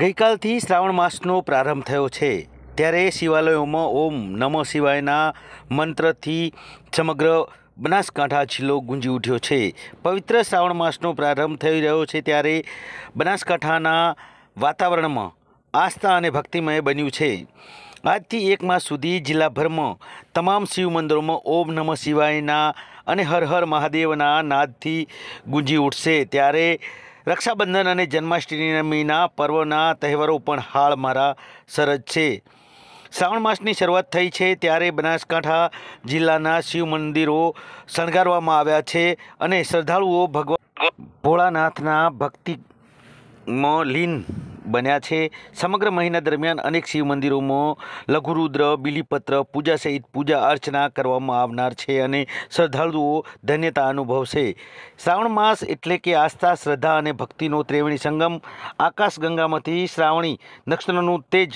ગઈકાલથી શ્રાવણ માસનો પ્રારંભ થયો છે ત્યારે શિવાલયોમાં ઓમ નમો શિવાયના મંત્રથી સમગ્ર બનાસકાંઠા જિલ્લો ગુંજી ઉઠ્યો છે પવિત્ર શ્રાવણ માસનો પ્રારંભ થઈ રહ્યો છે ત્યારે બનાસકાંઠાના વાતાવરણમાં આસ્થા અને ભક્તિમય બન્યું છે આજથી એક માસ સુધી જિલ્લાભરમાં તમામ શિવ મંદિરોમાં ઓમ નમઃ શિવાયના અને હર હર મહાદેવના નાદથી ગુંજી ઉઠશે ત્યારે રક્ષાબંધન અને જન્માષ્ટમીના પર્વના તહેવારો પણ હાલ મારા સરજ છે શ્રાવણ માસની શરૂઆત થઈ છે ત્યારે બનાસકાંઠા જિલ્લાના શિવ મંદિરો શણગારવામાં આવ્યા છે અને શ્રદ્ધાળુઓ ભગવાન ભોળાનાથના ભક્તિમાં લીન બન્યા છે સમગ્ર મહિના દરમિયાન અનેક શિવ મંદિરોમાં લઘુરુદ્ર બિલીપત્ર પૂજા સહિત પૂજા અર્ચના કરવામાં આવનાર છે અને શ્રદ્ધાળુઓ ધન્યતા અનુભવશે શ્રાવણ માસ એટલે કે આસ્થા શ્રદ્ધા અને ભક્તિનો ત્રિવેણી સંગમ આકાશગંગામાંથી શ્રાવણી નક્ષત્રનું તેજ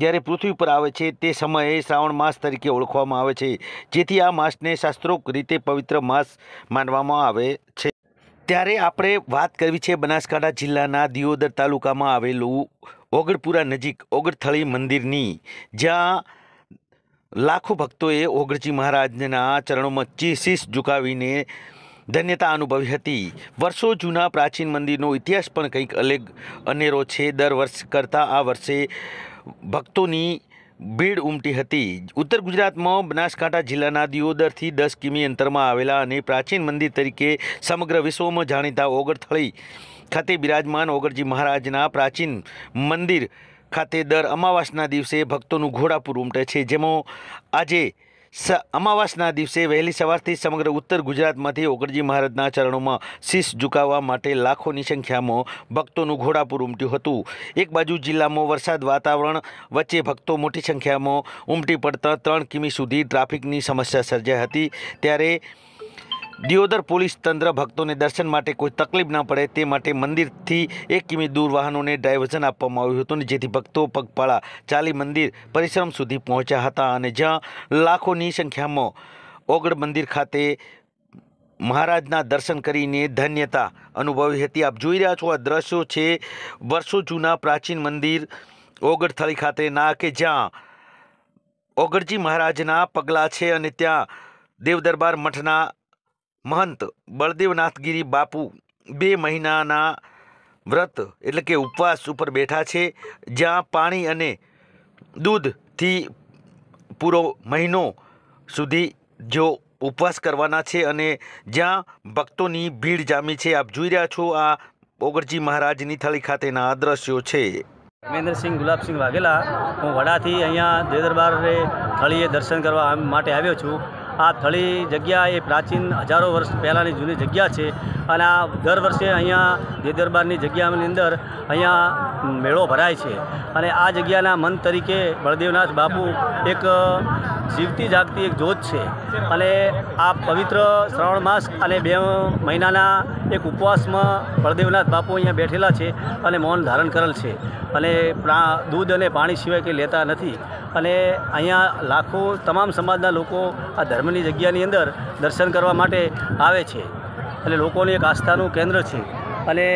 જ્યારે પૃથ્વી પર આવે છે તે સમયે શ્રાવણ માસ તરીકે ઓળખવામાં આવે છે જેથી આ માસને શાસ્ત્રોક્ત રીતે પવિત્ર માસ માનવામાં આવે છે ત્યારે આપણે વાત કરવી છે બનાસકાંઠા જિલ્લાના દિયોદર તાલુકામાં આવેલું ઓગળપુરા નજીક ઓગળથળી મંદિરની જ્યાં લાખો ભક્તોએ ઓગળજી મહારાજના ચરણોમાં ચીસીસ ઝુકાવીને ધન્યતા અનુભવી હતી વર્ષો જૂના પ્રાચીન મંદિરનો ઇતિહાસ પણ કંઈક અલગ અનેરો છે દર વર્ષ કરતાં આ વર્ષે ભક્તોની ભીડ ઉમટી હતી ઉત્તર ગુજરાતમાં બનાસકાંઠા જિલ્લાના દિયોદરથી દસ કિમી અંતરમાં આવેલા અને પ્રાચીન મંદિર તરીકે સમગ્ર વિશ્વમાં જાણીતા ઓગળથળી ખાતે બિરાજમાન ઓગરજી મહારાજના પ્રાચીન મંદિર ખાતે દર અમાવાસના દિવસે ભક્તોનું ઘોડાપુર ઉમટે છે જેમાં આજે અમાવાસના દિવસે વહેલી સવારથી સમગ્ર ઉત્તર ગુજરાતમાંથી ઓગળજી મહારાજના ચરણોમાં શીશ ઝુકાવવા માટે લાખોની સંખ્યામાં ભક્તોનું ઘોડાપૂર ઉમટ્યું હતું એક બાજુ જિલ્લામાં વરસાદ વાતાવરણ વચ્ચે ભક્તો મોટી સંખ્યામાં ઉમટી પડતા ત્રણ કિમી સુધી ટ્રાફિકની સમસ્યા સર્જાઈ હતી ત્યારે દિયોદર પોલીસ તંત્ર ભક્તોને દર્શન માટે કોઈ તકલીફ ના પડે તે માટે મંદિરથી એક કિમી દૂર વાહનોને ડાયવર્ઝન આપવામાં આવ્યું હતું જેથી ભક્તો પગપાળા ચાલી મંદિર પરિશ્રમ સુધી પહોંચ્યા હતા અને જ્યાં લાખોની સંખ્યામાં ઓગળ મંદિર ખાતે મહારાજના દર્શન કરીને ધન્યતા અનુભવી હતી આપ જોઈ રહ્યા છો આ દ્રશ્યો છે વર્ષો જૂના પ્રાચીન મંદિર ઓગડથળી ખાતે ના કે જ્યાં ઓગળજી મહારાજના પગલાં છે અને ત્યાં દેવદરબાર મઠના મહંત બળદેવનાથગીરી બાપુ બે મહિનાના વ્રત એટલે કે ઉપવાસ ઉપર બેઠા છે જ્યાં પાણી અને દૂધથી પૂરો મહિનો સુધી જો ઉપવાસ કરવાના છે અને જ્યાં ભક્તોની ભીડ જામી છે આપ જોઈ રહ્યા છો આ ઓગરજી મહારાજની થાળી ખાતેના આ છે મહેન્દ્રસિંહ ગુલાબસિંહ વાઘેલા હું વડાથી અહીંયા દેવદરબારે થળીએ દર્શન કરવા માટે આવ્યો છું આ થળી જગ્યા એ પ્રાચીન હજારો વર્ષ પહેલાંની જૂની જગ્યા છે અને આ દર વર્ષે અહીંયા જે દરબારની જગ્યાની અંદર અહીંયા મેળો ભરાય છે અને આ જગ્યાના મન તરીકે બળદેવનાથ બાપુ એક જીવતી જાગતી એક જોત છે અને આ પવિત્ર શ્રાવણ માસ અને બે મહિનાના એક ઉપવાસમાં બળદેવનાથ બાપુ અહીંયા બેઠેલા છે અને મૌન ધારણ કરેલ છે અને દૂધ અને પાણી સિવાય કંઈ લેતા નથી અને અહીંયા લાખો તમામ સમાજના લોકો આ ધર્મની જગ્યાની અંદર દર્શન કરવા માટે આવે છે એટલે લોકોની એક આસ્થાનું કેન્દ્ર છે અને